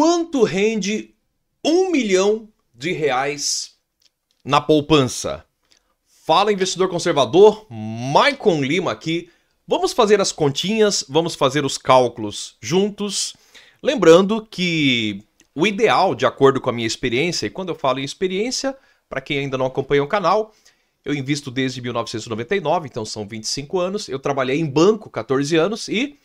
Quanto rende um milhão de reais na poupança? Fala investidor conservador, Maicon Lima aqui. Vamos fazer as continhas, vamos fazer os cálculos juntos. Lembrando que o ideal, de acordo com a minha experiência, e quando eu falo em experiência, para quem ainda não acompanha o canal, eu invisto desde 1999, então são 25 anos. Eu trabalhei em banco 14 anos e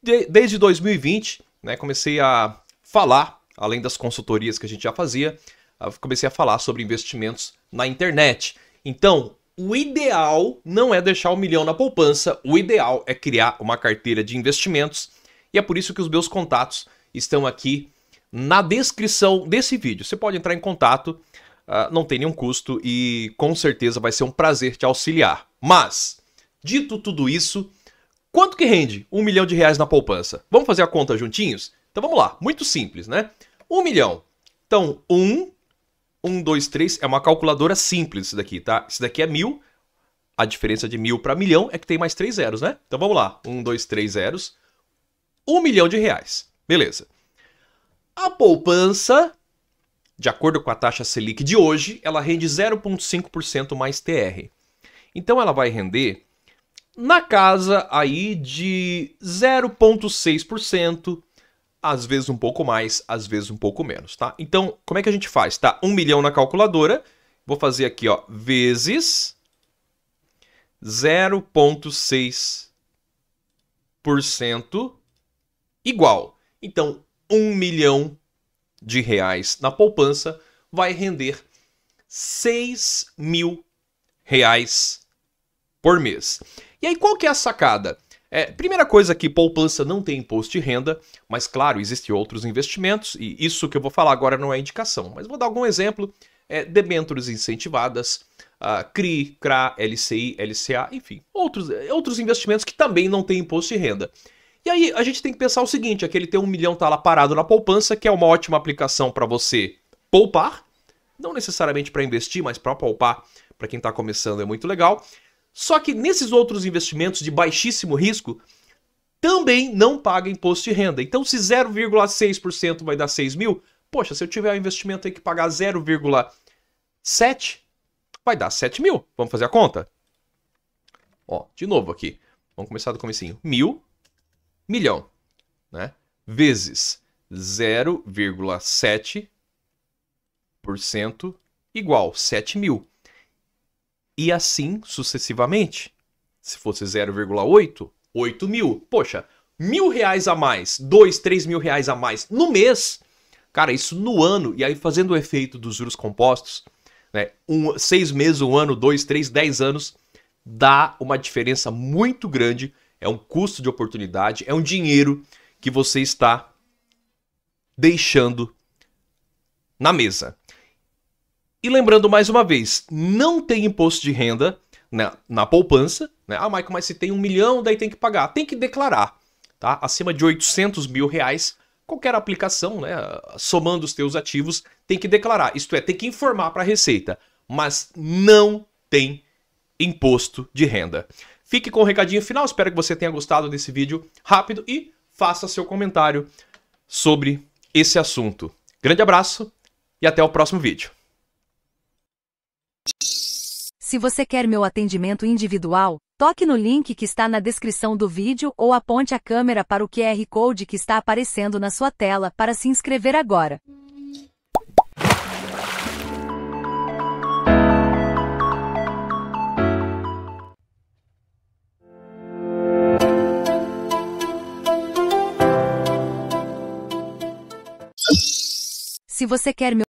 de, desde 2020, né, comecei a falar, além das consultorias que a gente já fazia, comecei a falar sobre investimentos na internet. Então, o ideal não é deixar o um milhão na poupança, o ideal é criar uma carteira de investimentos. E é por isso que os meus contatos estão aqui na descrição desse vídeo. Você pode entrar em contato, ah, não tem nenhum custo e com certeza vai ser um prazer te auxiliar. Mas, dito tudo isso, quanto que rende um milhão de reais na poupança? Vamos fazer a conta juntinhos? Então vamos lá, muito simples, né? 1 milhão. Então, 1, 1, 2, 3, é uma calculadora simples isso daqui, tá? Isso daqui é mil. A diferença de mil para milhão é que tem mais três zeros, né? Então vamos lá, 1, 2, 3 zeros. 1 milhão de reais. Beleza. A poupança, de acordo com a taxa Selic de hoje, ela rende 0,5% mais TR. Então ela vai render na casa aí de 0,6%, às vezes um pouco mais, às vezes um pouco menos, tá? Então, como é que a gente faz? Tá, 1 um milhão na calculadora, vou fazer aqui, ó, vezes 0,6% igual. Então, 1 um milhão de reais na poupança vai render 6 mil reais por mês. E aí, qual que é a sacada? É, primeira coisa que poupança não tem imposto de renda, mas claro, existem outros investimentos, e isso que eu vou falar agora não é indicação, mas vou dar algum exemplo. É, debêntures incentivadas, uh, CRI, CRA, LCI, LCA, enfim, outros, é, outros investimentos que também não têm imposto de renda. E aí a gente tem que pensar o seguinte: aquele ter um milhão tá lá parado na poupança, que é uma ótima aplicação para você poupar, não necessariamente para investir, mas para poupar, para quem está começando é muito legal. Só que nesses outros investimentos de baixíssimo risco, também não paga imposto de renda. Então, se 0,6% vai dar 6 mil, poxa, se eu tiver um investimento aí que pagar 0,7, vai dar 7 mil. Vamos fazer a conta? Ó, de novo aqui. Vamos começar do comecinho. Mil, milhão, né? Vezes 0,7% igual 7 mil e assim sucessivamente. Se fosse 0,8, 8 mil. Poxa, mil reais a mais, dois, três mil reais a mais no mês. Cara, isso no ano, e aí fazendo o efeito dos juros compostos, né? Um, seis meses, um ano, dois, três, dez anos, dá uma diferença muito grande. É um custo de oportunidade, é um dinheiro que você está deixando na mesa. E lembrando mais uma vez, não tem imposto de renda na, na poupança. Né? Ah, Michael, mas se tem um milhão, daí tem que pagar. Tem que declarar, tá? Acima de 800 mil reais, qualquer aplicação, né, somando os teus ativos, tem que declarar. Isto é, tem que informar para a Receita, mas não tem imposto de renda. Fique com o recadinho final, espero que você tenha gostado desse vídeo rápido e faça seu comentário sobre esse assunto. Grande abraço e até o próximo vídeo. Se você quer meu atendimento individual, toque no link que está na descrição do vídeo ou aponte a câmera para o QR Code que está aparecendo na sua tela para se inscrever agora. Se você quer meu